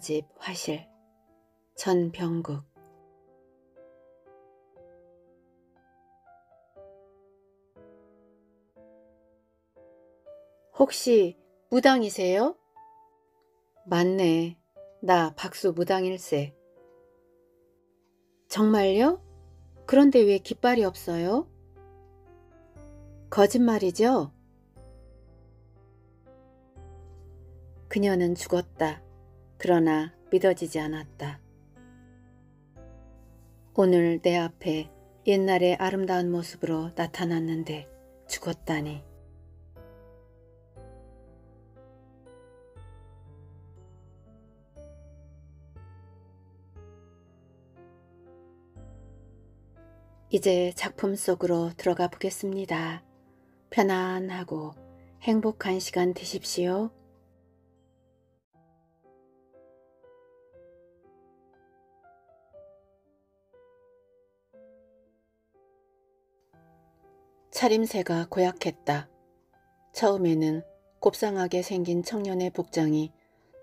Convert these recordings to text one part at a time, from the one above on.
집 화실 전병국 혹시 무당이세요? 맞네. 나 박수 무당일세. 정말요? 그런데 왜 깃발이 없어요? 거짓말이죠? 그녀는 죽었다. 그러나 믿어지지 않았다. 오늘 내 앞에 옛날의 아름다운 모습으로 나타났는데 죽었다니. 이제 작품 속으로 들어가 보겠습니다. 편안하고 행복한 시간 되십시오. 차림새가 고약했다. 처음에는 곱상하게 생긴 청년의 복장이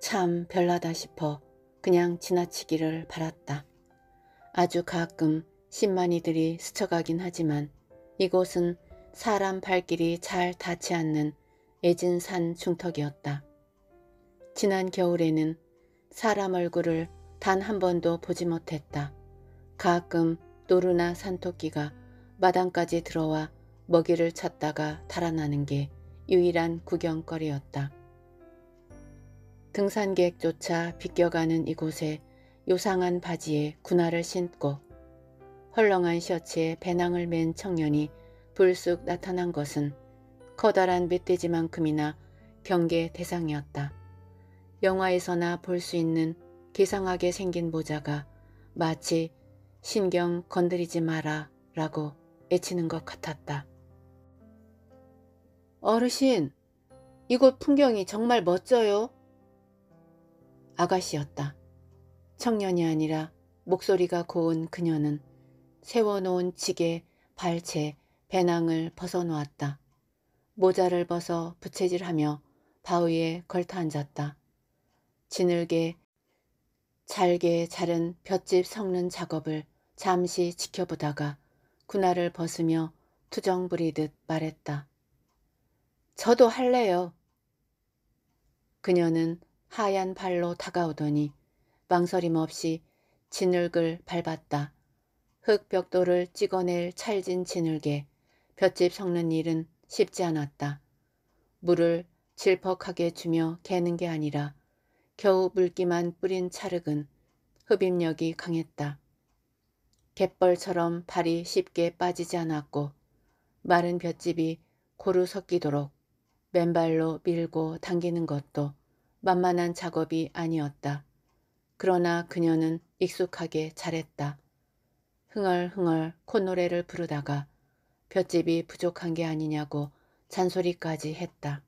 참 별나다 싶어 그냥 지나치기를 바랐다. 아주 가끔 십만이들이 스쳐가긴 하지만 이곳은 사람 발길이 잘 닿지 않는 애진 산 중턱이었다. 지난 겨울에는 사람 얼굴을 단 한 번도 보지 못했다. 가끔 노루나 산토끼가 마당까지 들어와 먹이를 찾다가 달아나는 게 유일한 구경거리였다. 등산객조차 비껴가는 이곳에 요상한 바지에 군화를 신고 헐렁한 셔츠에 배낭을 맨 청년이 불쑥 나타난 것은 커다란 멧돼지만큼이나 경계 대상이었다. 영화에서나 볼 수 있는 개상하게 생긴 모자가 마치 신경 건드리지 마라 라고 애치는 것 같았다. 어르신, 이곳 풍경이 정말 멋져요. 아가씨였다. 청년이 아니라 목소리가 고운 그녀는 세워놓은 지게, 발채, 배낭을 벗어놓았다. 모자를 벗어 부채질하며 바위에 걸터앉았다. 지늘게 잘게 자른 볏짚 섞는 작업을 잠시 지켜보다가 군화를 벗으며 투정 부리듯 말했다. 저도 할래요. 그녀는 하얀 발로 다가오더니 망설임 없이 진흙을 밟았다. 흙벽돌을 찍어낼 찰진 진흙에 볏집 섞는 일은 쉽지 않았다. 물을 질퍽하게 주며 개는 게 아니라 겨우 물기만 뿌린 찰흙은 흡입력이 강했다. 갯벌처럼 발이 쉽게 빠지지 않았고 마른 볏집이 고루 섞이도록 맨발로 밀고 당기는 것도 만만한 작업이 아니었다. 그러나 그녀는 익숙하게 잘했다. 흥얼흥얼 콧노래를 부르다가 볏집이 부족한 게 아니냐고 잔소리까지 했다.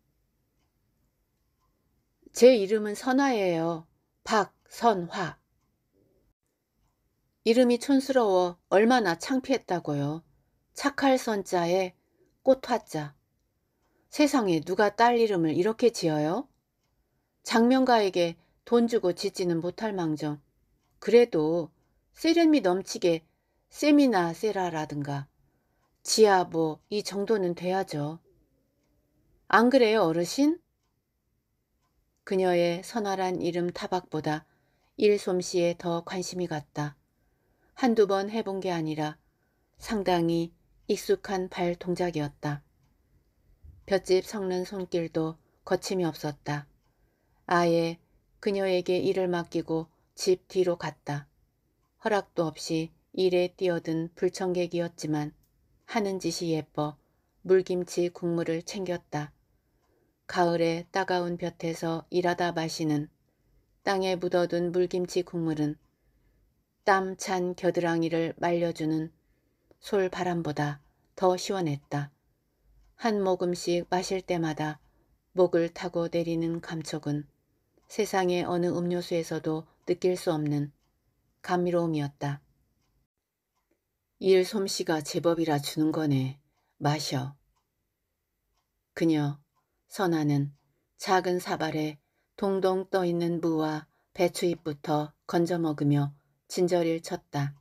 제 이름은 선화예요. 박선화. 이름이 촌스러워 얼마나 창피했다고요. 착할 선자에 꽃화자. 세상에 누가 딸 이름을 이렇게 지어요? 장명가에게 돈 주고 짓지는 못할 망정. 그래도 세련미 넘치게 세미나 세라라든가 지아 뭐 이 정도는 돼야죠. 안 그래요 어르신? 그녀의 선활한 이름 타박보다 일 솜씨에 더 관심이 갔다. 한두 번 해본 게 아니라 상당히 익숙한 발 동작이었다. 볏짚 섞는 손길도 거침이 없었다. 아예 그녀에게 일을 맡기고 집 뒤로 갔다. 허락도 없이 일에 뛰어든 불청객이었지만 하는 짓이 예뻐 물김치 국물을 챙겼다. 가을에 따가운 볕에서 일하다 마시는 땅에 묻어둔 물김치 국물은 땀 찬 겨드랑이를 말려주는 솔바람보다 더 시원했다. 한 모금씩 마실 때마다 목을 타고 내리는 감촉은 세상의 어느 음료수에서도 느낄 수 없는 감미로움이었다. 일 솜씨가 제법이라 주는 거네. 마셔. 그녀, 선아는 작은 사발에 동동 떠있는 무와 배추잎부터 건져 먹으며 진저리를 쳤다.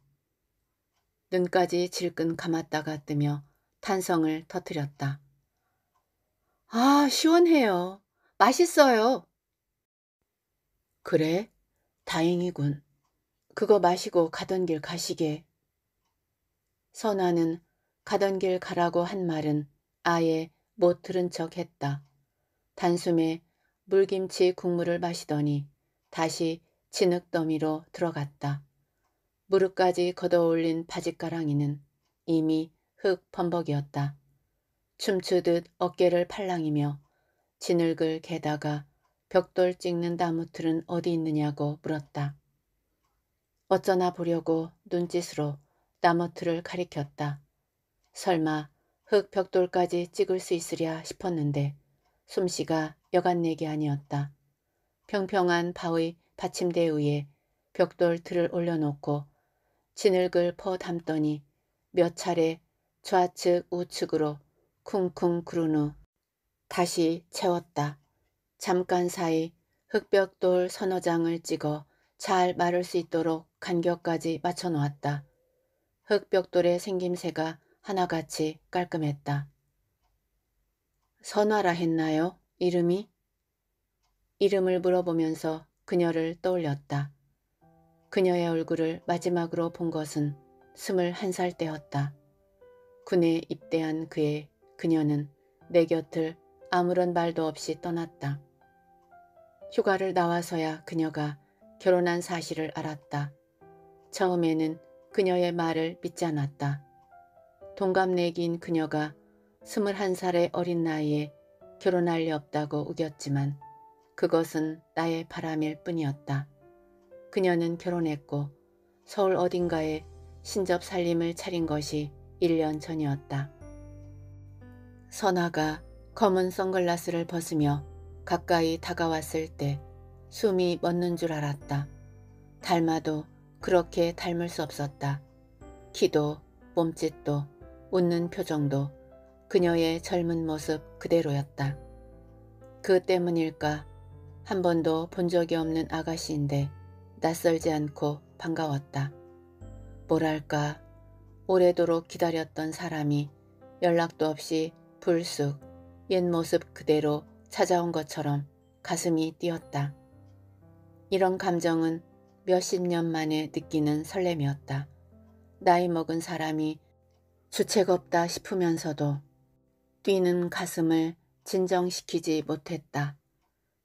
눈까지 질끈 감았다가 뜨며 탄성을 터뜨렸다. 아, 시원해요. 맛있어요. 그래, 다행이군. 그거 마시고 가던 길 가시게. 선아는 가던 길 가라고 한 말은 아예 못 들은 척 했다. 단숨에 물김치 국물을 마시더니 다시 진흙더미로 들어갔다. 무릎까지 걷어올린 바지가랑이는 이미 흙 범벅이었다. 춤추듯 어깨를 팔랑이며 진흙을 개다가 벽돌 찍는 나무틀은 어디 있느냐고 물었다. 어쩌나 보려고 눈짓으로 나무틀을 가리켰다. 설마 흙 벽돌까지 찍을 수 있으랴 싶었는데 솜씨가 여간내기 아니었다. 평평한 바위 받침대 위에 벽돌 틀을 올려놓고 진흙을 퍼 담더니 몇 차례 좌측 우측으로 쿵쿵 구른후 다시 채웠다. 잠깐 사이 흑벽돌 서너 장을 찍어 잘 마를 수 있도록 간격까지 맞춰놓았다. 흑벽돌의 생김새가 하나같이 깔끔했다. 선화라 했나요? 이름이? 이름을 물어보면서 그녀를 떠올렸다. 그녀의 얼굴을 마지막으로 본 것은 2 1살 때였다. 군에 입대한 그의 그녀는 내 곁을 아무런 말도 없이 떠났다. 휴가를 나와서야 그녀가 결혼한 사실을 알았다. 처음에는 그녀의 말을 믿지 않았다. 동갑내기인 그녀가 스물한 살의 어린 나이에 결혼할 리 없다고 우겼지만 그것은 나의 바람일 뿐이었다. 그녀는 결혼했고 서울 어딘가에 신접 살림을 차린 것이 1년 전이었다. 선아가 검은 선글라스를 벗으며 가까이 다가왔을 때 숨이 멎는 줄 알았다. 닮아도 그렇게 닮을 수 없었다. 키도 몸짓도 웃는 표정도 그녀의 젊은 모습 그대로였다. 그 때문일까 한 번도 본 적이 없는 아가씨인데 낯설지 않고 반가웠다. 뭐랄까 오래도록 기다렸던 사람이 연락도 없이 불쑥 옛 모습 그대로 찾아온 것처럼 가슴이 뛰었다. 이런 감정은 몇십 년 만에 느끼는 설렘이었다. 나이 먹은 사람이 주책 없다 싶으면서도 뛰는 가슴을 진정시키지 못했다.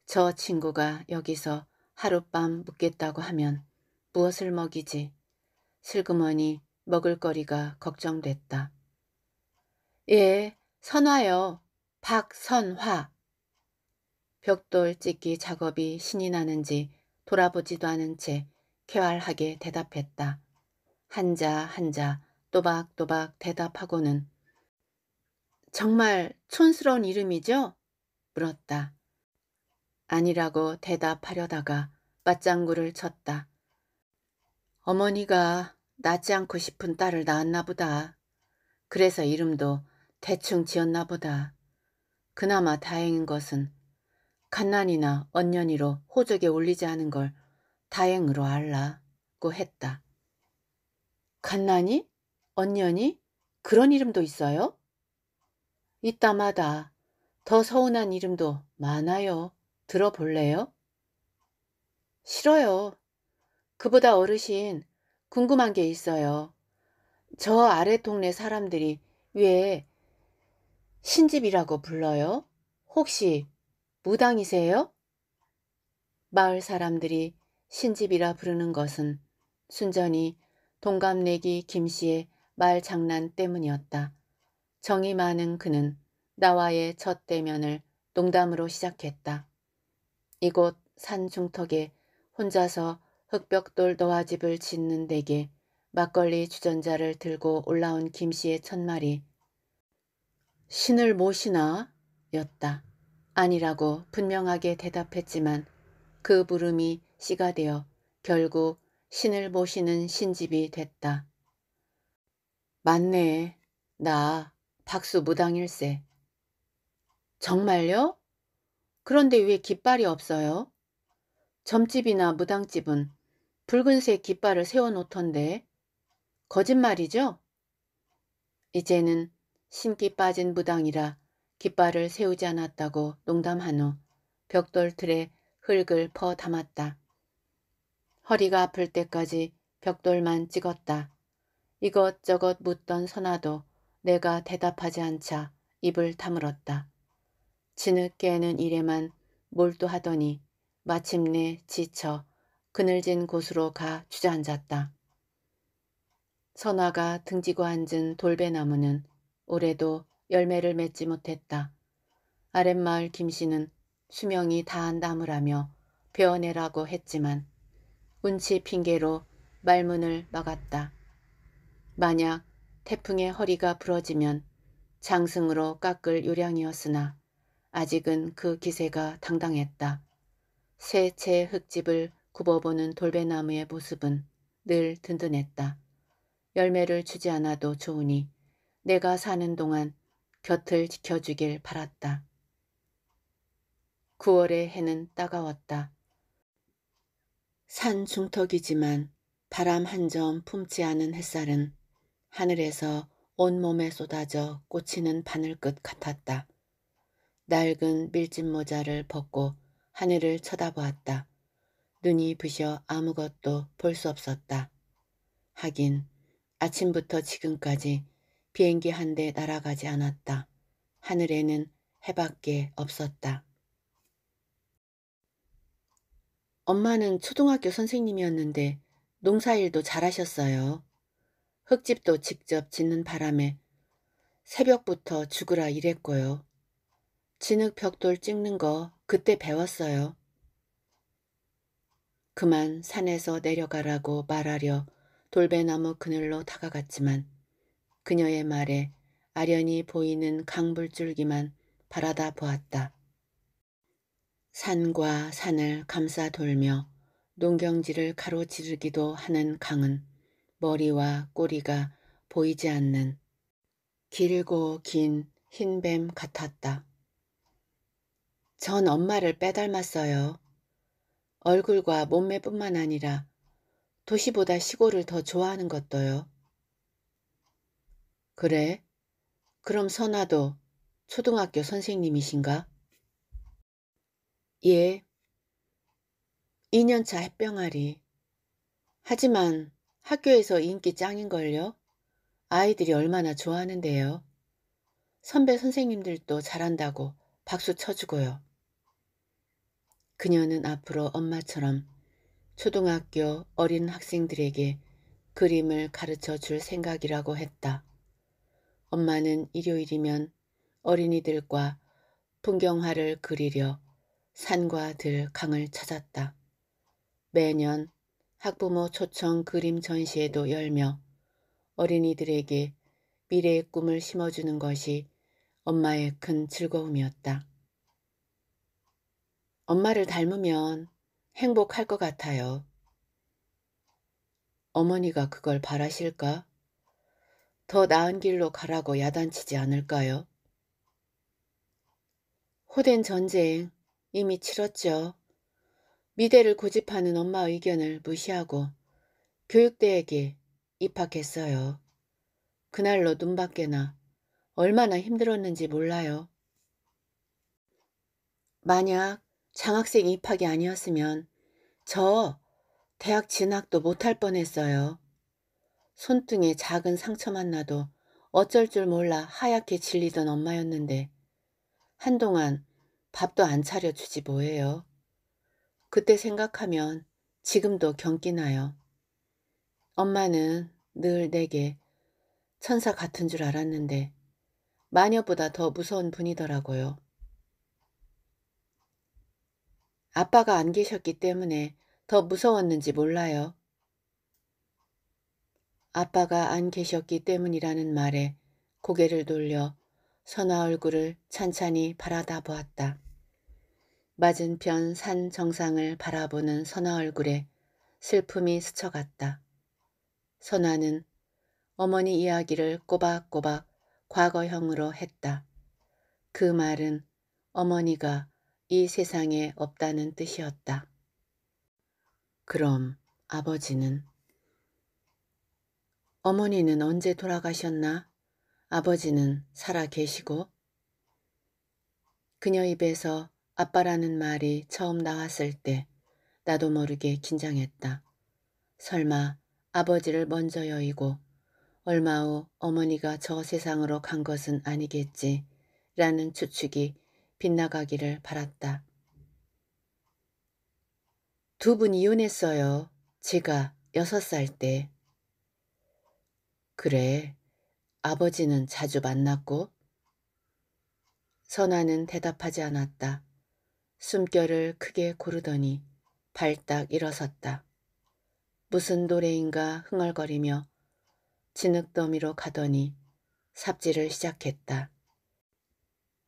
저 친구가 여기서 하룻밤 묵겠다고 하면 무엇을 먹이지? 슬그머니 먹을거리가 걱정됐다. 예, 선화여 박선화. 벽돌 찢기 작업이 신이 나는지 돌아보지도 않은 채 쾌활하게 대답했다. 한자 한자 또박또박 대답하고는 정말 촌스러운 이름이죠? 물었다. 아니라고 대답하려다가 맞장구를 쳤다. 어머니가 낳지 않고 싶은 딸을 낳았나 보다. 그래서 이름도 대충 지었나 보다. 그나마 다행인 것은 갓난이나 언년이로 호적에 올리지 않은 걸 다행으로 알라고 했다. 갓난이? 언년이? 그런 이름도 있어요? 이따마다 더 서운한 이름도 많아요. 들어볼래요? 싫어요. 그보다 어르신 궁금한 게 있어요. 저 아래 동네 사람들이 왜 신집이라고 불러요? 혹시 무당이세요? 마을 사람들이 신집이라 부르는 것은 순전히 동갑내기 김씨의 말 장난 때문이었다. 정이 많은 그는 나와의 첫 대면을 농담으로 시작했다. 이곳 산 중턱에 혼자서 흑벽돌 노화집을 짓는 데게 막걸리 주전자를 들고 올라온 김씨의 첫 말이 신을 모시나? 였다. 아니라고 분명하게 대답했지만 그부름이 씨가 되어 결국 신을 모시는 신집이 됐다. 맞네. 나 박수 무당일세. 정말요? 그런데 왜 깃발이 없어요? 점집이나 무당집은 붉은색 깃발을 세워놓던데 거짓말이죠? 이제는 심기 빠진 무당이라 깃발을 세우지 않았다고 농담한 후 벽돌 틀에 흙을 퍼 담았다. 허리가 아플 때까지 벽돌만 찍었다. 이것저것 묻던 선아도 내가 대답하지 않자 입을 다물었다. 지늦게는 일에만 몰두하더니 마침내 지쳐 그늘진 곳으로 가 주저앉았다. 선화가 등지고 앉은 돌배나무는 올해도 열매를 맺지 못했다. 아랫마을 김씨는 수명이 다한 나무라며 베어내라고 했지만 운치 핑계로 말문을 막았다. 만약 태풍의 허리가 부러지면 장승으로 깎을 요량이었으나 아직은 그 기세가 당당했다. 새 채 흙집을 굽어보는 돌배나무의 모습은 늘 든든했다. 열매를 주지 않아도 좋으니 내가 사는 동안 곁을 지켜주길 바랐다. 9월의 해는 따가웠다. 산 중턱이지만 바람 한 점 품지 않은 햇살은 하늘에서 온몸에 쏟아져 꽂히는 바늘끝 같았다. 낡은 밀짚 모자를 벗고 하늘을 쳐다보았다. 눈이 부셔 아무것도 볼 수 없었다. 하긴 아침부터 지금까지 비행기 한 대 날아가지 않았다. 하늘에는 해밖에 없었다. 엄마는 초등학교 선생님이었는데 농사일도 잘하셨어요. 흙집도 직접 짓는 바람에 새벽부터 죽으라 일했고요. 진흙 벽돌 찍는 거 그때 배웠어요. 그만 산에서 내려가라고 말하려 돌배나무 그늘로 다가갔지만 그녀의 말에 아련히 보이는 강불줄기만 바라다 보았다. 산과 산을 감싸 돌며 농경지를 가로지르기도 하는 강은 머리와 꼬리가 보이지 않는 길고 긴 흰 뱀 같았다. 전 엄마를 빼닮았어요. 얼굴과 몸매뿐만 아니라 도시보다 시골을 더 좋아하는 것도요. 그래? 그럼 선아도 초등학교 선생님이신가? 예. 2년차 햇병아리. 하지만 학교에서 인기 짱인걸요? 아이들이 얼마나 좋아하는데요. 선배 선생님들도 잘한다고 박수 쳐주고요. 그녀는 앞으로 엄마처럼 초등학교 어린 학생들에게 그림을 가르쳐 줄 생각이라고 했다. 엄마는 일요일이면 어린이들과 풍경화를 그리려 산과 들, 강을 찾았다. 매년 학부모 초청 그림 전시회도 열며 어린이들에게 미래의 꿈을 심어주는 것이 엄마의 큰 즐거움이었다. 엄마를 닮으면 행복할 것 같아요. 어머니가 그걸 바라실까? 더 나은 길로 가라고 야단치지 않을까요? 호된 전쟁 이미 치렀죠. 미대를 고집하는 엄마 의견을 무시하고 교육대에게 입학했어요. 그날로 눈밖에나 얼마나 힘들었는지 몰라요. 만약 장학생 입학이 아니었으면 저 대학 진학도 못할 뻔했어요. 손등에 작은 상처만 나도 어쩔 줄 몰라 하얗게 질리던 엄마였는데 한동안 밥도 안 차려주지 뭐예요. 그때 생각하면 지금도 경기나요. 엄마는 늘 내게 천사 같은 줄 알았는데 마녀보다 더 무서운 분이더라고요. 아빠가 안 계셨기 때문에 더 무서웠는지 몰라요. 아빠가 안 계셨기 때문이라는 말에 고개를 돌려 선화 얼굴을 찬찬히 바라다 보았다. 맞은편 산 정상을 바라보는 선화 얼굴에 슬픔이 스쳐갔다. 선화는 어머니 이야기를 꼬박꼬박 과거형으로 했다. 그 말은 어머니가 이 세상에 없다는 뜻이었다. 그럼 아버지는 어머니는 언제 돌아가셨나? 아버지는 살아 계시고? 그녀 입에서 아빠라는 말이 처음 나왔을 때 나도 모르게 긴장했다. 설마 아버지를 먼저 여의고 얼마 후 어머니가 저 세상으로 간 것은 아니겠지 라는 추측이 빗나가기를 바랐다. 두 분 이혼했어요. 제가 여섯 살 때. 그래, 아버지는 자주 만났고? 선아는 대답하지 않았다. 숨결을 크게 고르더니 발딱 일어섰다. 무슨 노래인가 흥얼거리며 진흙더미로 가더니 삽질을 시작했다.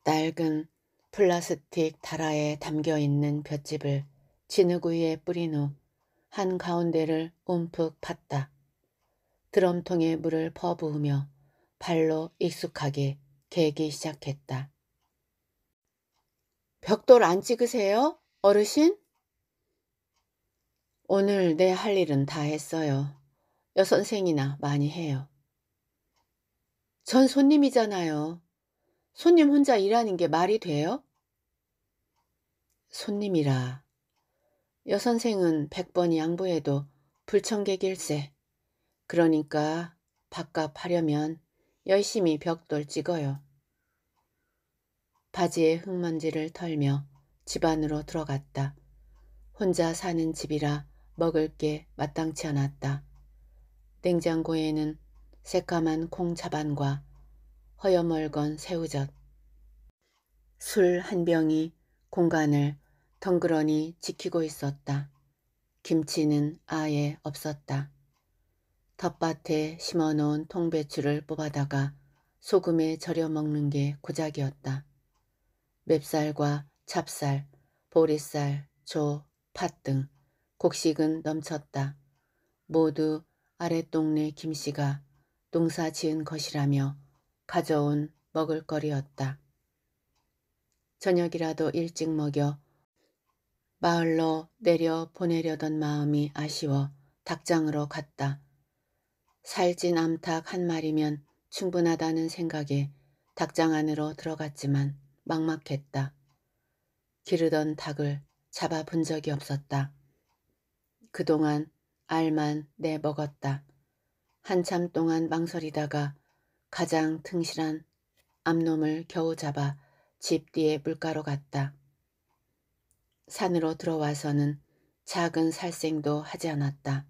낡은 플라스틱 다라에 담겨있는 볏집을 진흙 위에 뿌린 후 한가운데를 움푹 팠다. 드럼통에 물을 퍼부으며 발로 익숙하게 개기 시작했다. 벽돌 안 찍으세요? 어르신? 오늘 내 할 일은 다 했어요. 여선생이나 많이 해요. 전 손님이잖아요. 손님 혼자 일하는 게 말이 돼요? 손님이라. 여선생은 백번 양보해도 불청객일세. 그러니까 밥값 하려면 열심히 벽돌 찍어요. 바지에 흙먼지를 털며 집 안으로 들어갔다. 혼자 사는 집이라 먹을 게 마땅치 않았다. 냉장고에는 새까만 콩자반과 허여멀건 새우젓, 술 한 병이 공간을 덩그러니 지키고 있었다. 김치는 아예 없었다. 텃밭에 심어놓은 통배추를 뽑아다가 소금에 절여 먹는 게 고작이었다. 맵쌀과 찹쌀, 보리쌀, 조, 팥 등 곡식은 넘쳤다. 모두 아랫동네 김씨가 농사 지은 것이라며 가져온 먹을거리였다. 저녁이라도 일찍 먹여 마을로 내려 보내려던 마음이 아쉬워 닭장으로 갔다. 살찐 암탉 한 마리면 충분하다는 생각에 닭장 안으로 들어갔지만 막막했다. 기르던 닭을 잡아 본 적이 없었다. 그동안 알만 내 먹었다. 한참 동안 망설이다가 가장 튼실한 암놈을 겨우 잡아 집 뒤에 물가로 갔다. 산으로 들어와서는 작은 살생도 하지 않았다.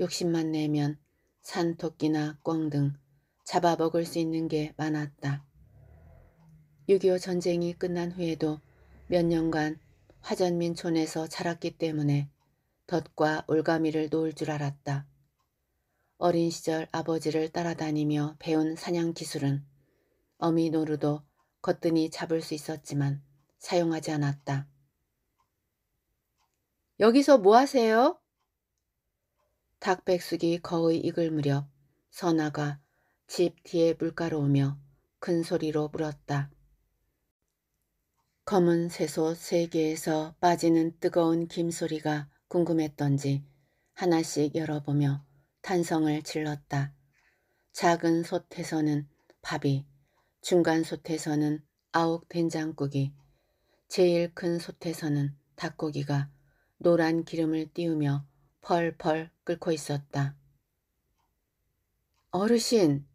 욕심만 내면 산토끼나 꿩 등 잡아먹을 수 있는 게 많았다. 6.25 전쟁이 끝난 후에도 몇 년간 화전민촌에서 자랐기 때문에 덫과 올가미를 놓을 줄 알았다. 어린 시절 아버지를 따라다니며 배운 사냥 기술은 어미 노루도 거뜬히 잡을 수 있었지만 사용하지 않았다. 여기서 뭐 하세요? 닭백숙이 거의 익을 무렵 선아가 집 뒤에 물가로 오며 큰 소리로 물었다. 검은 새소세 개에서 빠지는 뜨거운 김소리가 궁금했던지 하나씩 열어보며 탄성을 질렀다. 작은 솥에서는 밥이, 중간 솥에서는 아욱 된장국이, 제일 큰 솥에서는 닭고기가 노란 기름을 띄우며 펄펄 끓고 있었다. 어르신,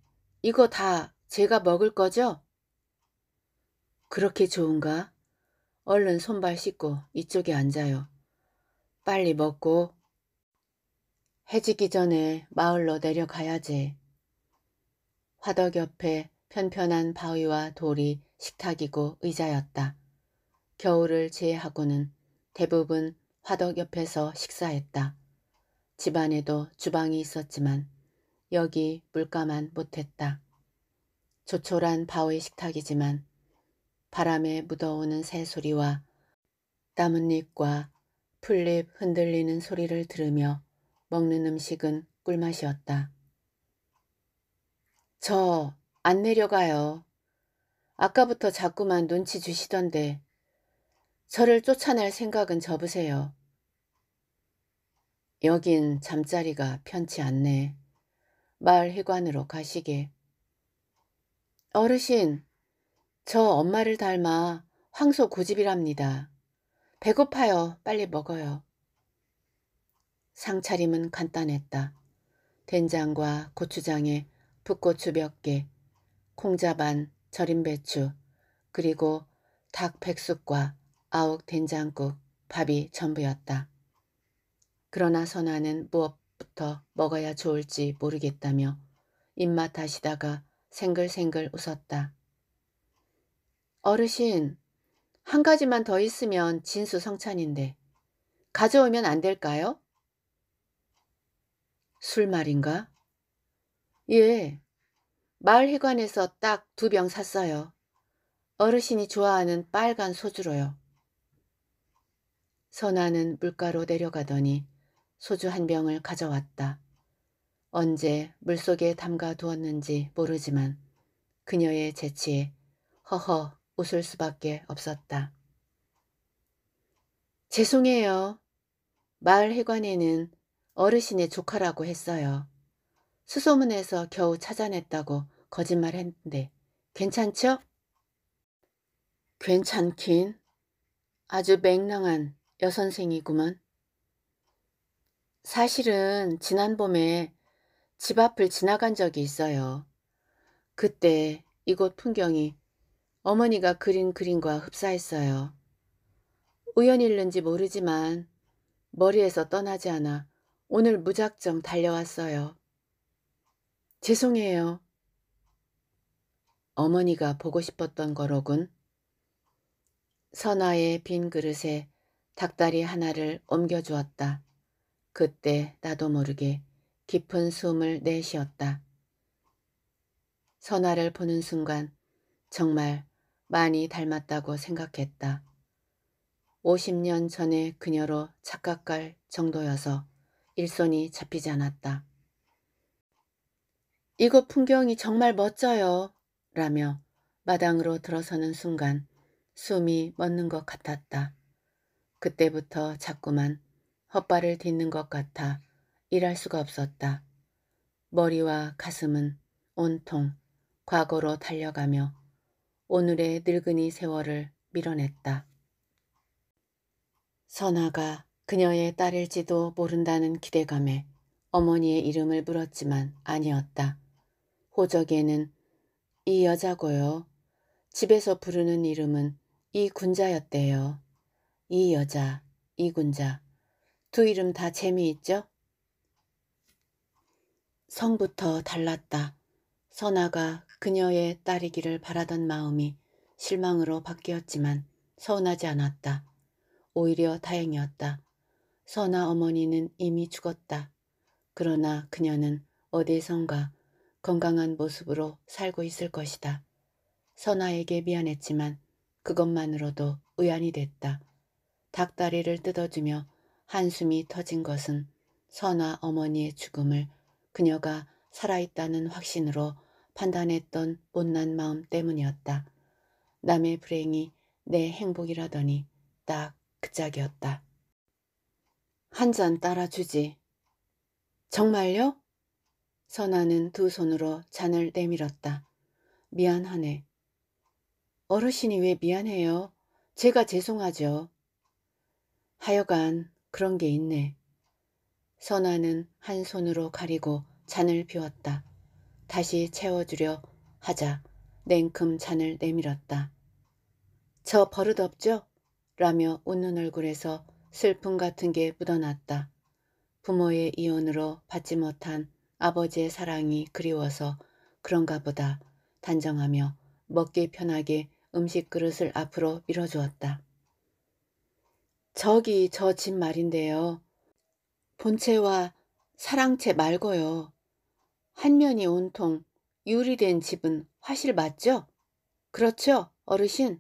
이거 다 제가 먹을 거죠? 그렇게 좋은가? 얼른 손발 씻고 이쪽에 앉아요. 빨리 먹고 해지기 전에 마을로 내려가야지. 화덕 옆에 편편한 바위와 돌이 식탁이고 의자였다. 겨울을 제외하고는 대부분 화덕 옆에서 식사했다. 집안에도 주방이 있었지만 여기 물가만 못했다. 조촐한 바위 식탁이지만 바람에 묻어오는 새소리와 나뭇잎과 풀잎 흔들리는 소리를 들으며 먹는 음식은 꿀맛이었다. 저 안 내려가요. 아까부터 자꾸만 눈치 주시던데 저를 쫓아낼 생각은 접으세요. 여긴 잠자리가 편치 않네. 마을회관으로 가시게. 어르신, 저 엄마를 닮아 황소 고집이랍니다. 배고파요. 빨리 먹어요. 상차림은 간단했다. 된장과 고추장에 붓고추 몇 개, 콩자 반, 절임 배추, 그리고 닭 백숙과 아욱 된장국, 밥이 전부였다. 그러나 선아는 무엇부터 먹어야 좋을지 모르겠다며 입맛 다시다가 생글생글 웃었다. 어르신, 한 가지만 더 있으면 진수성찬인데 가져오면 안 될까요? 술 말인가? 예, 마을회관에서 딱 두 병 샀어요. 어르신이 좋아하는 빨간 소주로요. 선아는 물가로 내려가더니 소주 한 병을 가져왔다. 언제 물속에 담가 두었는지 모르지만 그녀의 재치에 허허 웃을 수밖에 없었다. 죄송해요. 마을 해관에는 어르신의 조카라고 했어요. 수소문에서 겨우 찾아냈다고 거짓말했는데 괜찮죠? 괜찮긴 아주 맹랑한 여선생이구먼. 사실은 지난 봄에 집 앞을 지나간 적이 있어요. 그때 이곳 풍경이 어머니가 그린 그림과 흡사했어요. 우연일는지 모르지만 머리에서 떠나지 않아 오늘 무작정 달려왔어요. 죄송해요. 어머니가 보고 싶었던 거로군. 선화의 빈 그릇에 닭다리 하나를 옮겨주었다. 그때 나도 모르게 깊은 숨을 내쉬었다. 선화를 보는 순간 정말 많이 닮았다고 생각했다. 50년 전에 그녀로 착각할 정도여서 일손이 잡히지 않았다. 이곳 풍경이 정말 멋져요. 라며 마당으로 들어서는 순간 숨이 멎는 것 같았다. 그때부터 자꾸만 헛발을 딛는 것 같아 일할 수가 없었다. 머리와 가슴은 온통 과거로 달려가며 오늘의 늙은이 세월을 밀어냈다. 선아가 그녀의 딸일지도 모른다는 기대감에 어머니의 이름을 물었지만 아니었다. 호적에는 이 여자고요. 집에서 부르는 이름은 이 군자였대요. 이 여자, 이 군자. 두 이름 다 재미있죠? 성부터 달랐다. 선아가 그녀의 딸이기를 바라던 마음이 실망으로 바뀌었지만 서운하지 않았다. 오히려 다행이었다. 선아 어머니는 이미 죽었다. 그러나 그녀는 어디선가 건강한 모습으로 살고 있을 것이다. 선아에게 미안했지만 그것만으로도 의안이 됐다. 닭다리를 뜯어주며 한숨이 터진 것은 선화 어머니의 죽음을 그녀가 살아있다는 확신으로 판단했던 못난 마음 때문이었다. 남의 불행이 내 행복이라더니 딱 그 짝이었다. 한 잔 따라주지. 정말요? 선아는 두 손으로 잔을 내밀었다. 미안하네. 어르신이 왜 미안해요? 제가 죄송하죠. 하여간 그런 게 있네. 선아는 한 손으로 가리고 잔을 비웠다. 다시 채워주려 하자 냉큼 잔을 내밀었다. 저 버릇없죠? 라며 웃는 얼굴에서 슬픔 같은 게 묻어났다. 부모의 이혼으로 받지 못한 아버지의 사랑이 그리워서 그런가 보다 단정하며 먹기 편하게 음식 그릇을 앞으로 밀어주었다. 저기 저 집 말인데요. 본체와 사랑채 말고요. 한 면이 온통 유리된 집은 화실 맞죠? 그렇죠, 어르신?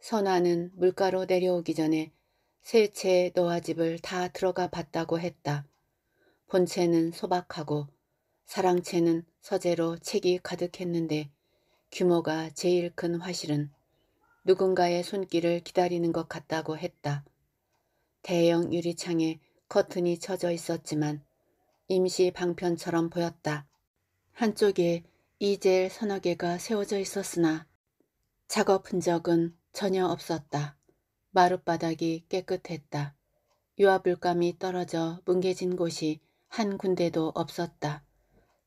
선아는 물가로 내려오기 전에 세 채의 노아 집을 다 들어가 봤다고 했다. 본체는 소박하고 사랑채는 서재로 책이 가득했는데 규모가 제일 큰 화실은 누군가의 손길을 기다리는 것 같다고 했다. 대형 유리창에 커튼이 쳐져 있었지만 임시 방편처럼 보였다. 한쪽에 이젤 서너 개가 세워져 있었으나 작업 흔적은 전혀 없었다. 마룻바닥이 깨끗했다. 유화불감이 떨어져 뭉개진 곳이 한 군데도 없었다.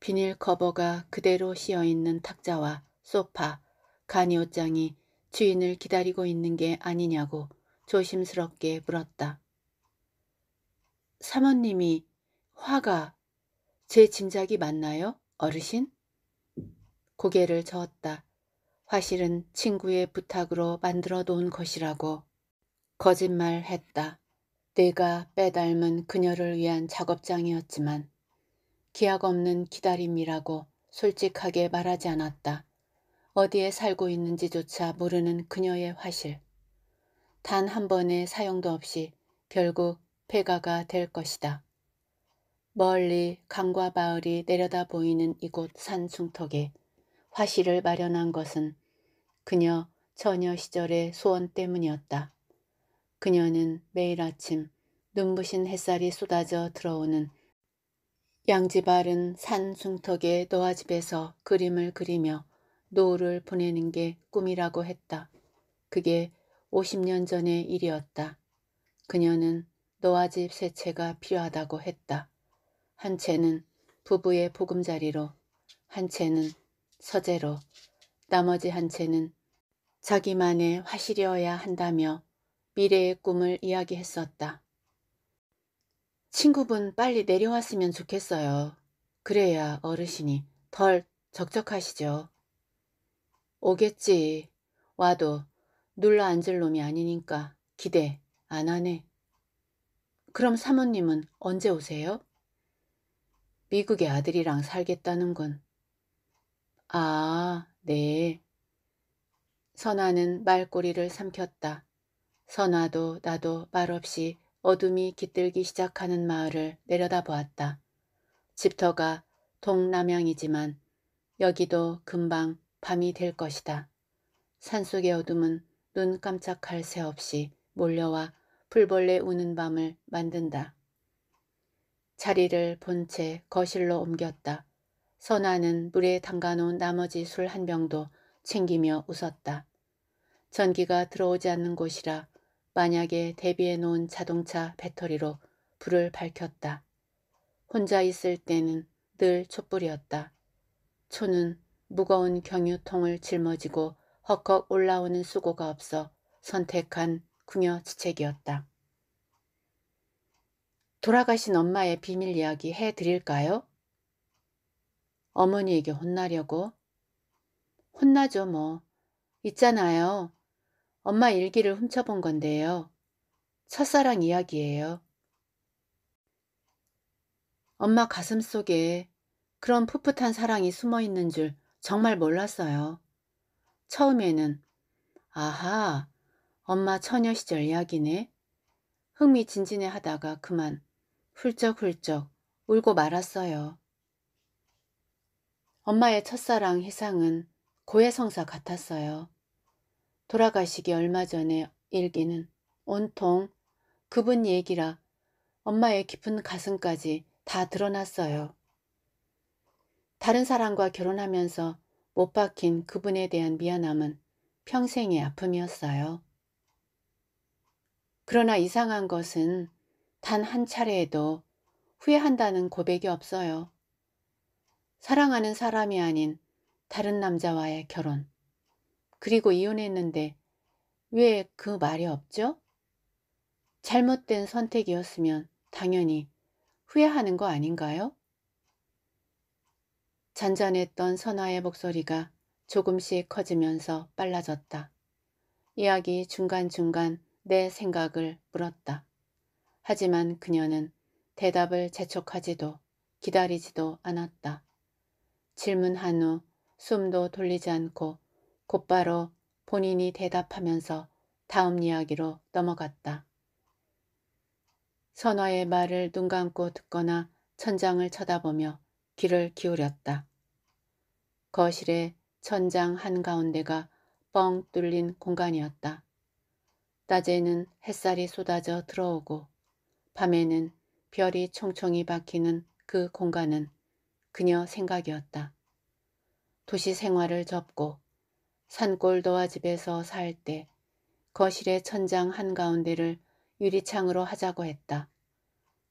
비닐 커버가 그대로 씌어있는 탁자와 소파, 간이옷장이 주인을 기다리고 있는 게 아니냐고 조심스럽게 물었다. 사모님이 화가 제 짐작이 맞나요? 어르신? 고개를 저었다. 화실은 친구의 부탁으로 만들어 놓은 것이라고 거짓말했다. 내가 빼닮은 그녀를 위한 작업장이었지만 기약 없는 기다림이라고 솔직하게 말하지 않았다. 어디에 살고 있는지조차 모르는 그녀의 화실. 단 한 번의 사용도 없이 결국 폐가가 될 것이다. 멀리 강과 마을이 내려다 보이는 이곳 산 중턱에 화실을 마련한 것은 그녀 처녀 시절의 소원 때문이었다. 그녀는 매일 아침 눈부신 햇살이 쏟아져 들어오는 양지바른 산 중턱의 노아집에서 그림을 그리며 노후를 보내는 게 꿈이라고 했다. 그게 50년 전의 일이었다. 그녀는 노아집 세 채가 필요하다고 했다. 한 채는 부부의 보금자리로, 한 채는 서재로, 나머지 한 채는 자기만의 화실이어야 한다며 미래의 꿈을 이야기했었다. 친구분 빨리 내려왔으면 좋겠어요. 그래야 어르신이 덜 적적하시죠. 오겠지. 와도 눌러 앉을 놈이 아니니까 기대 안 하네. 그럼 사모님은 언제 오세요? 미국의 아들이랑 살겠다는군. 아, 네. 선화는 말꼬리를 삼켰다. 선화도 나도 말없이 어둠이 깃들기 시작하는 마을을 내려다보았다. 집터가 동남향이지만 여기도 금방 밤이 될 것이다. 산속의 어둠은 눈 깜짝할 새 없이 몰려와 풀벌레 우는 밤을 만든다. 자리를 본채 거실로 옮겼다. 선아는 물에 담가놓은 나머지 술 한 병도 챙기며 웃었다. 전기가 들어오지 않는 곳이라 만약에 대비해 놓은 자동차 배터리로 불을 밝혔다. 혼자 있을 때는 늘 촛불이었다. 초는 무거운 경유통을 짊어지고 헉헉 올라오는 수고가 없어 선택한 궁여지책이었다. 돌아가신 엄마의 비밀 이야기 해드릴까요? 어머니에게 혼나려고? 혼나죠 뭐. 있잖아요. 엄마 일기를 훔쳐본 건데요. 첫사랑 이야기예요. 엄마 가슴 속에 그런 풋풋한 사랑이 숨어 있는 줄 정말 몰랐어요. 처음에는 아하, 엄마 처녀 시절 이야기네. 흥미진진해 하다가 그만 훌쩍훌쩍 울고 말았어요. 엄마의 첫사랑 희상은 고해성사 같았어요. 돌아가시기 얼마 전에 일기는 온통 그분 얘기라 엄마의 깊은 가슴까지 다 드러났어요. 다른 사람과 결혼하면서 못 박힌 그분에 대한 미안함은 평생의 아픔이었어요. 그러나 이상한 것은 단 한 차례에도 후회한다는 고백이 없어요. 사랑하는 사람이 아닌 다른 남자와의 결혼. 그리고 이혼했는데 왜 그 말이 없죠? 잘못된 선택이었으면 당연히 후회하는 거 아닌가요? 잔잔했던 선아의 목소리가 조금씩 커지면서 빨라졌다. 이야기 중간중간 내 생각을 물었다. 하지만 그녀는 대답을 재촉하지도 기다리지도 않았다. 질문한 후 숨도 돌리지 않고 곧바로 본인이 대답하면서 다음 이야기로 넘어갔다. 선화의 말을 눈 감고 듣거나 천장을 쳐다보며 귀를 기울였다. 거실의 천장 한가운데가 뻥 뚫린 공간이었다. 낮에는 햇살이 쏟아져 들어오고 밤에는 별이 총총히 박히는 그 공간은 그녀 생각이었다. 도시 생활을 접고 산골 도화집에서 살 때 거실의 천장 한가운데를 유리창으로 하자고 했다.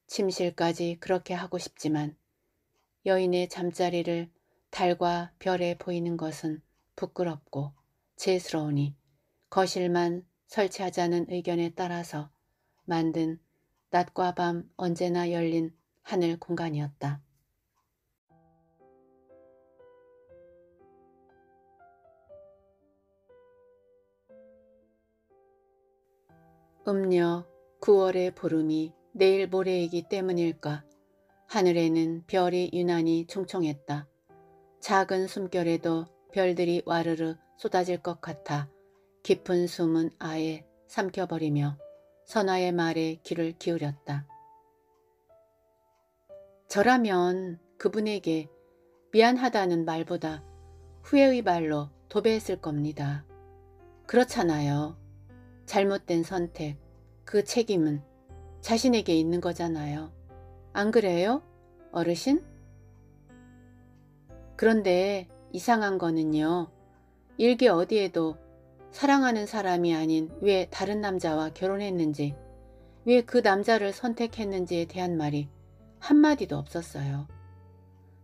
침실까지 그렇게 하고 싶지만 여인의 잠자리를 달과 별에 보이는 것은 부끄럽고 죄스러우니 거실만 설치하자는 의견에 따라서 만든 낮과 밤 언제나 열린 하늘 공간이었다. 음력 9월의 보름이 내일 모레이기 때문일까 하늘에는 별이 유난히 총총했다. 작은 숨결에도 별들이 와르르 쏟아질 것 같아 깊은 숨은 아예 삼켜버리며 선화의 말에 귀를 기울였다. 저라면 그분에게 미안하다는 말보다 후회의 말로 도배했을 겁니다. 그렇잖아요. 잘못된 선택, 그 책임은 자신에게 있는 거잖아요. 안 그래요? 어르신? 그런데 이상한 거는요. 일기 어디에도 사랑하는 사람이 아닌 왜 다른 남자와 결혼했는지 왜 그 남자를 선택했는지에 대한 말이 한마디도 없었어요.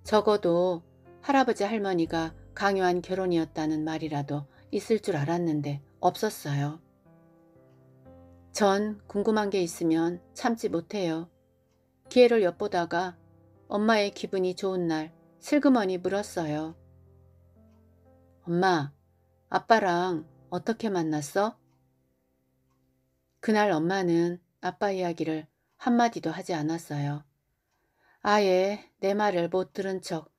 적어도 할아버지 할머니가 강요한 결혼이었다는 말이라도 있을 줄 알았는데 없었어요. 전 궁금한 게 있으면 참지 못해요. 기회를 엿보다가 엄마의 기분이 좋은 날 슬그머니 물었어요. 엄마, 아빠랑 어떻게 만났어? 그날 엄마는 아빠 이야기를 한마디도 하지 않았어요. 아예 내 말을 못 들은 척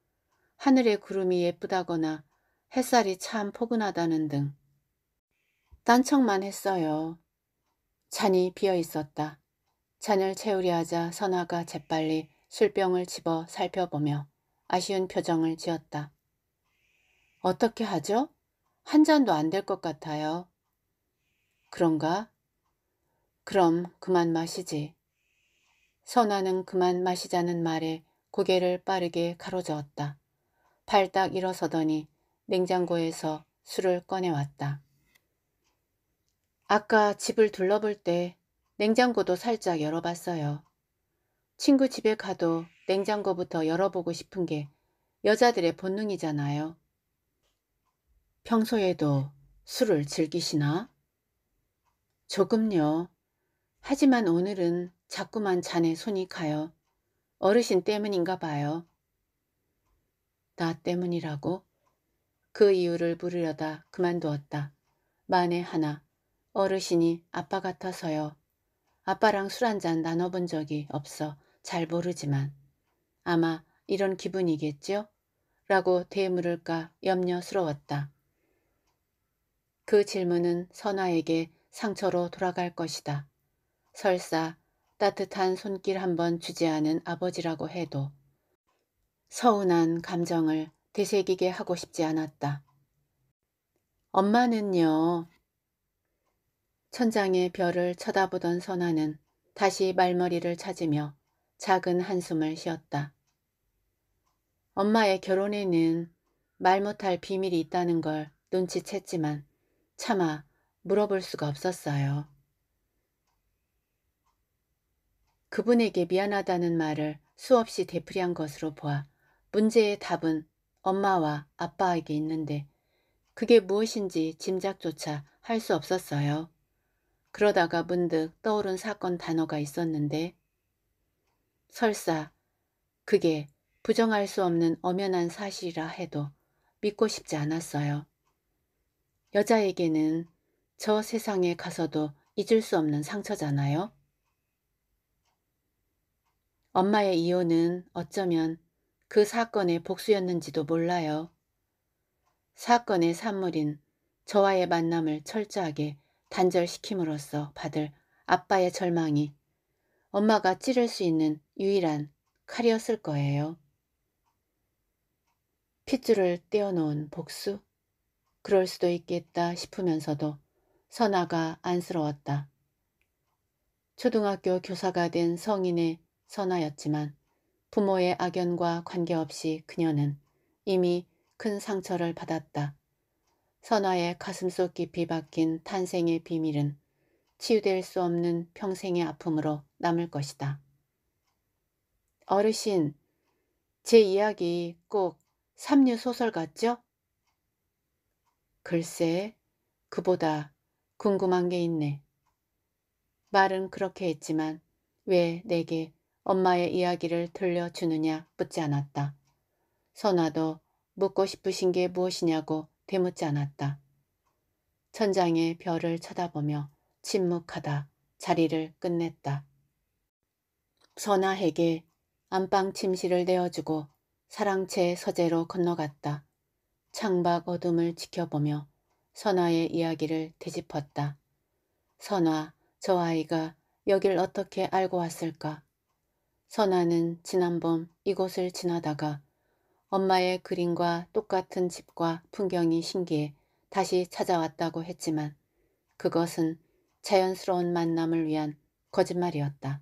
하늘의 구름이 예쁘다거나 햇살이 참 포근하다는 등 딴청만 했어요. 잔이 비어 있었다. 잔을 채우려 하자 선화가 재빨리 술병을 집어 살펴보며 아쉬운 표정을 지었다. 어떻게 하죠? 한 잔도 안 될 것 같아요. 그런가? 그럼 그만 마시지. 선화는 그만 마시자는 말에 고개를 빠르게 가로저었다. 발딱 일어서더니 냉장고에서 술을 꺼내왔다. 아까 집을 둘러볼 때 냉장고도 살짝 열어봤어요. 친구 집에 가도 냉장고부터 열어보고 싶은 게 여자들의 본능이잖아요. 평소에도 술을 즐기시나? 조금요. 하지만 오늘은 자꾸만 잔에 손이 가요. 어르신 때문인가 봐요. 나 때문이라고? 그 이유를 부르려다 그만두었다. 만에 하나 어르신이 아빠 같아서요. 아빠랑 술 한 잔 나눠본 적이 없어 잘 모르지만 아마 이런 기분이겠죠 라고 되물을까 염려스러웠다. 그 질문은 선아에게 상처로 돌아갈 것이다. 설사 따뜻한 손길 한번 주지 않은 아버지라고 해도 서운한 감정을 되새기게 하고 싶지 않았다. 엄마는요, 천장의 별을 쳐다보던 선아는 다시 말머리를 찾으며 작은 한숨을 쉬었다. 엄마의 결혼에는 말 못할 비밀이 있다는 걸 눈치챘지만 차마 물어볼 수가 없었어요. 그분에게 미안하다는 말을 수없이 되풀이한 것으로 보아 문제의 답은 엄마와 아빠에게 있는데 그게 무엇인지 짐작조차 할 수 없었어요. 그러다가 문득 떠오른 사건 단어가 있었는데 설사 그게 부정할 수 없는 엄연한 사실이라 해도 믿고 싶지 않았어요. 여자에게는 저 세상에 가서도 잊을 수 없는 상처잖아요. 엄마의 이혼은 어쩌면 그 사건의 복수였는지도 몰라요. 사건의 산물인 저와의 만남을 철저하게 단절시킴으로써 받을 아빠의 절망이 엄마가 찌를 수 있는 유일한 칼이었을 거예요. 핏줄을 떼어놓은 복수? 그럴 수도 있겠다 싶으면서도 선아가 안쓰러웠다. 초등학교 교사가 된 성인의 선아였지만 부모의 악연과 관계없이 그녀는 이미 큰 상처를 받았다. 선화의 가슴속 깊이 박힌 탄생의 비밀은 치유될 수 없는 평생의 아픔으로 남을 것이다. 어르신, 제 이야기 꼭 삼류 소설 같죠? 글쎄, 그보다 궁금한 게 있네. 말은 그렇게 했지만 왜 내게 엄마의 이야기를 들려주느냐 묻지 않았다. 선화도 묻고 싶으신 게 무엇이냐고 되묻지 않았다. 천장의 별을 쳐다보며 침묵하다 자리를 끝냈다. 선아에게 안방 침실을 내어주고 사랑채 서재로 건너갔다. 창밖 어둠을 지켜보며 선아의 이야기를 되짚었다. 선아, 저 아이가 여길 어떻게 알고 왔을까? 선아는 지난번 이곳을 지나다가 엄마의 그림과 똑같은 집과 풍경이 신기해 다시 찾아왔다고 했지만 그것은 자연스러운 만남을 위한 거짓말이었다.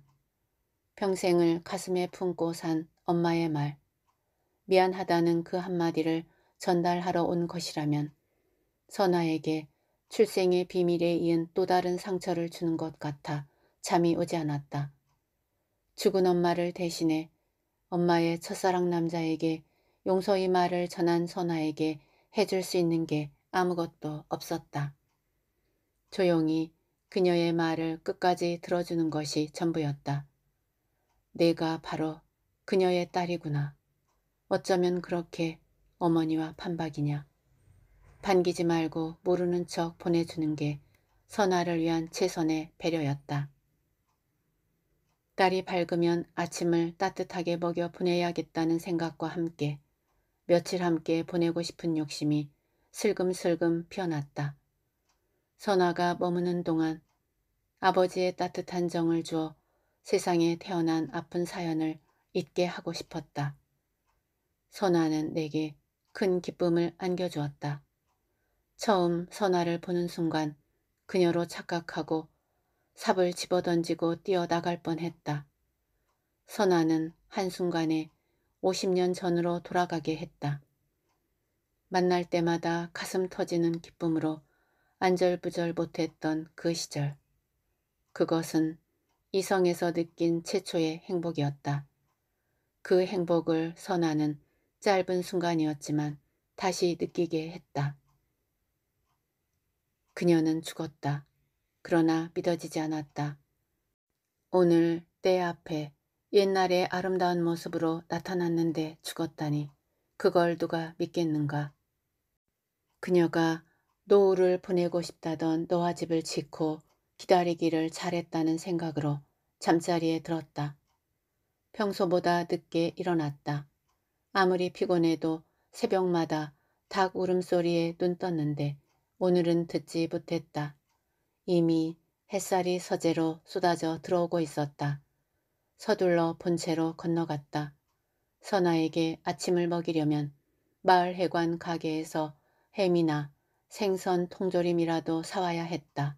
평생을 가슴에 품고 산 엄마의 말, 미안하다는 그 한마디를 전달하러 온 것이라면 선아에게 출생의 비밀에 이은 또 다른 상처를 주는 것 같아 잠이 오지 않았다. 죽은 엄마를 대신해 엄마의 첫사랑 남자에게 용서의 말을 전한 선아에게 해줄 수 있는 게 아무것도 없었다. 조용히 그녀의 말을 끝까지 들어주는 것이 전부였다. 내가 바로 그녀의 딸이구나. 어쩌면 그렇게 어머니와 판박이냐. 반기지 말고 모르는 척 보내주는 게 선화를 위한 최선의 배려였다. 딸이 밝으면 아침을 따뜻하게 먹여 보내야겠다는 생각과 함께 며칠 함께 보내고 싶은 욕심이 슬금슬금 피어났다. 선화가 머무는 동안 아버지의 따뜻한 정을 주어 세상에 태어난 아픈 사연을 잊게 하고 싶었다. 선화는 내게 큰 기쁨을 안겨주었다. 처음 선화를 보는 순간 그녀로 착각하고 삽을 집어던지고 뛰어나갈 뻔했다. 선화는 한순간에 50년 전으로 돌아가게 했다. 만날 때마다 가슴 터지는 기쁨으로 안절부절 못했던 그 시절. 그것은 이성에서 느낀 최초의 행복이었다. 그 행복을 선하는 짧은 순간이었지만 다시 느끼게 했다. 그녀는 죽었다. 그러나 믿어지지 않았다. 오늘 때 앞에 옛날의 아름다운 모습으로 나타났는데 죽었다니 그걸 누가 믿겠는가. 그녀가 노후를 보내고 싶다던 노아 집을 짓고 기다리기를 잘했다는 생각으로 잠자리에 들었다. 평소보다 늦게 일어났다. 아무리 피곤해도 새벽마다 닭 울음소리에 눈 떴는데 오늘은 듣지 못했다. 이미 햇살이 서재로 쏟아져 들어오고 있었다. 서둘러 본체로 건너갔다. 선아에게 아침을 먹이려면 마을 해관 가게에서 햄이나 생선 통조림이라도 사와야 했다.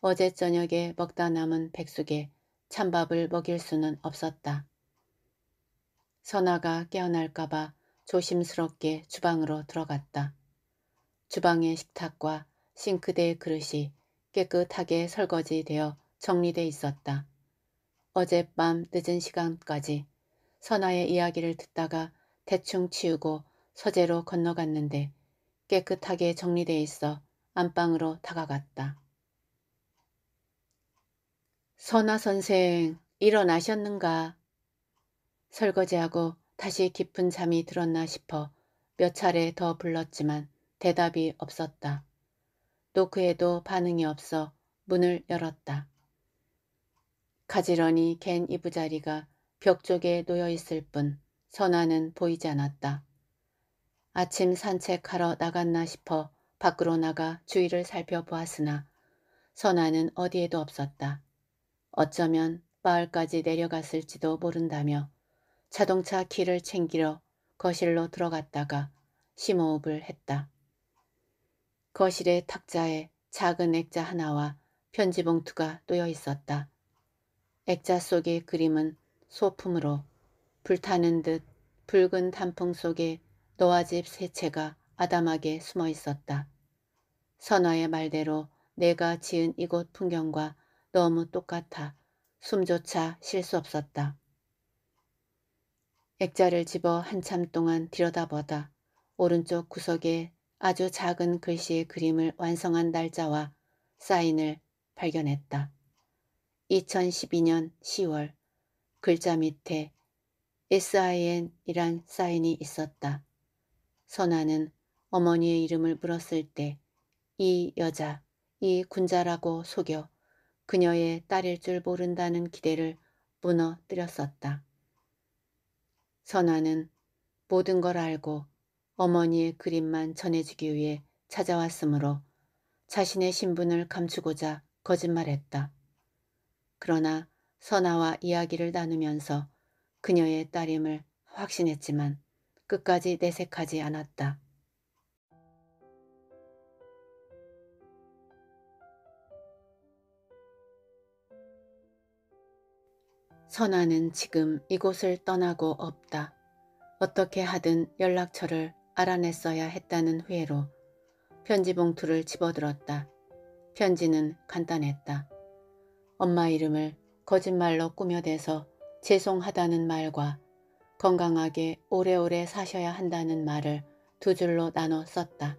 어제 저녁에 먹다 남은 백숙에 찬밥을 먹일 수는 없었다. 선아가 깨어날까봐 조심스럽게 주방으로 들어갔다. 주방의 식탁과 싱크대 의 그릇이 깨끗하게 설거지되어 정리돼 있었다. 어젯밤 늦은 시간까지 선아의 이야기를 듣다가 대충 치우고 서재로 건너갔는데 깨끗하게 정리돼 있어 안방으로 다가갔다. 선아 선생 일어나셨는가? 설거지하고 다시 깊은 잠이 들었나 싶어 몇 차례 더 불렀지만 대답이 없었다. 노크에도 반응이 없어 문을 열었다. 가지런히 갠 이부자리가 벽 쪽에 놓여 있을 뿐선화는 보이지 않았다. 아침 산책하러 나갔나 싶어 밖으로 나가 주위를 살펴보았으나 선화는 어디에도 없었다. 어쩌면 마을까지 내려갔을지도 모른다며 자동차 키를 챙기러 거실로 들어갔다가 심호흡을 했다. 거실의 탁자에 작은 액자 하나와 편지봉투가 놓여 있었다. 액자 속의 그림은 소품으로 불타는 듯 붉은 단풍 속에 노아집 새채가 아담하게 숨어 있었다. 선화의 말대로 내가 지은 이곳 풍경과 너무 똑같아 숨조차 쉴 수 없었다. 액자를 집어 한참 동안 들여다보다 오른쪽 구석에 아주 작은 글씨의 그림을 완성한 날짜와 사인을 발견했다. 2012년 10월 글자 밑에 SIN이란 사인이 있었다. 선아는 어머니의 이름을 물었을 때 이 여자, 이 군자라고 속여 그녀의 딸일 줄 모른다는 기대를 무너뜨렸었다. 선아는 모든 걸 알고 어머니의 그림만 전해주기 위해 찾아왔으므로 자신의 신분을 감추고자 거짓말했다. 그러나 선아와 이야기를 나누면서 그녀의 딸임을 확신했지만 끝까지 내색하지 않았다. 선아는 지금 이곳을 떠나고 없다. 어떻게 하든 연락처를 알아냈어야 했다는 후회로 편지 봉투를 집어들었다. 편지는 간단했다. 엄마 이름을 거짓말로 꾸며대서 죄송하다는 말과 건강하게 오래오래 사셔야 한다는 말을 두 줄로 나눠 썼다.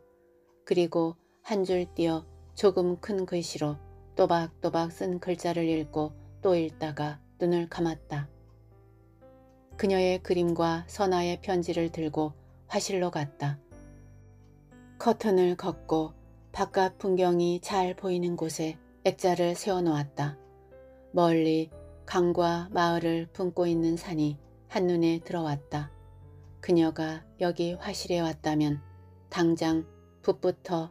그리고 한 줄 띄어 조금 큰 글씨로 또박또박 쓴 글자를 읽고 또 읽다가 눈을 감았다. 그녀의 그림과 선아의 편지를 들고 화실로 갔다. 커튼을 걷고 바깥 풍경이 잘 보이는 곳에 액자를 세워놓았다. 멀리 강과 마을을 품고 있는 산이 한눈에 들어왔다. 그녀가 여기 화실에 왔다면 당장 붓부터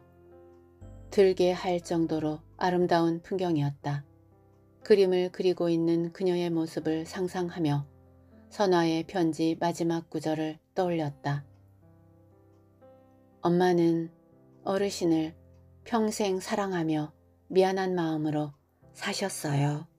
들게 할 정도로 아름다운 풍경이었다. 그림을 그리고 있는 그녀의 모습을 상상하며 선화의 편지 마지막 구절을 떠올렸다. 엄마는 어르신을 평생 사랑하며 미안한 마음으로 사셨어요.